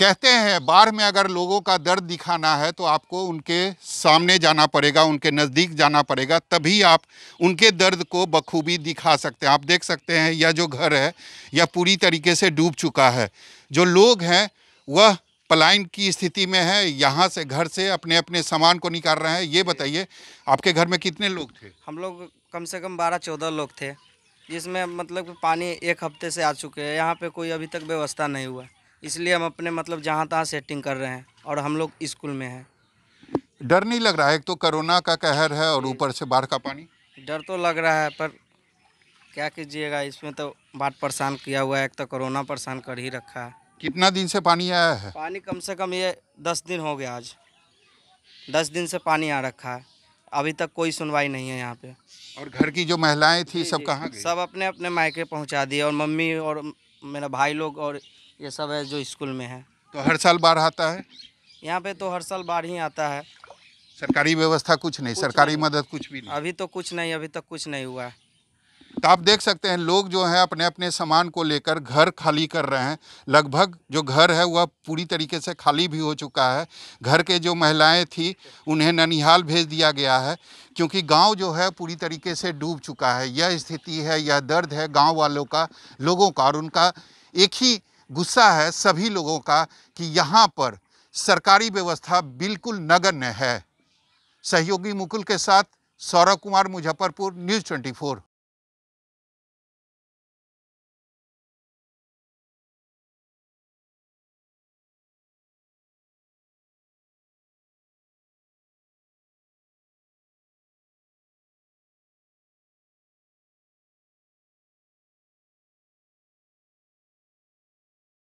कहते हैं बाढ़ में अगर लोगों का दर्द दिखाना है तो आपको उनके सामने जाना पड़ेगा उनके नज़दीक जाना पड़ेगा तभी आप उनके दर्द को बखूबी दिखा सकते हैं आप देख सकते हैं यह जो घर है यह पूरी तरीके से डूब चुका है जो लोग हैं वह पलायन की स्थिति में है यहाँ से घर से अपने अपने सामान को निकाल रहे हैं ये बताइए आपके घर में कितने लोग थे हम लोग कम से कम बारह चौदह लोग थे जिसमें मतलब पानी एक हफ्ते से आ चुके हैं यहाँ पे कोई अभी तक व्यवस्था नहीं हुआ इसलिए हम अपने मतलब जहाँ तहाँ सेटिंग कर रहे हैं और हम लोग स्कूल में हैं डर नहीं लग रहा है एक तो कोरोना का कहर है और ऊपर से बाढ़ का पानी डर तो लग रहा है पर क्या कीजिएगा इसमें तो बाढ़ परेशान किया हुआ है एक तो कोरोना परेशान कर ही रखा है कितना दिन से पानी आया है पानी कम से कम ये दस दिन हो गया आज दस दिन से पानी आ रखा है अभी तक कोई सुनवाई नहीं है यहाँ पे और घर की जो महिलाएं थी सब कहाँ सब अपने अपने मायके पहुँचा दिए और मम्मी और मेरा भाई लोग और ये सब है जो स्कूल में है तो हर साल बाढ़ आता है यहाँ पे तो हर साल बाढ़ ही आता है सरकारी व्यवस्था कुछ नहीं कुछ सरकारी नहीं। मदद कुछ भी नहीं अभी तो कुछ नहीं अभी तक कुछ नहीं हुआ है तो आप देख सकते हैं लोग जो हैं अपने अपने सामान को लेकर घर खाली कर रहे हैं लगभग जो घर है वह पूरी तरीके से खाली भी हो चुका है घर के जो महिलाएं थी उन्हें ननिहाल भेज दिया गया है क्योंकि गांव जो है पूरी तरीके से डूब चुका है यह स्थिति है यह दर्द है गांव वालों का लोगों का और उनका एक ही गुस्सा है सभी लोगों का कि यहाँ पर सरकारी व्यवस्था बिल्कुल नगण्य है सहयोगी मुकुल के साथ सौरभ कुमार मुजफ्फरपुर न्यूज़ 24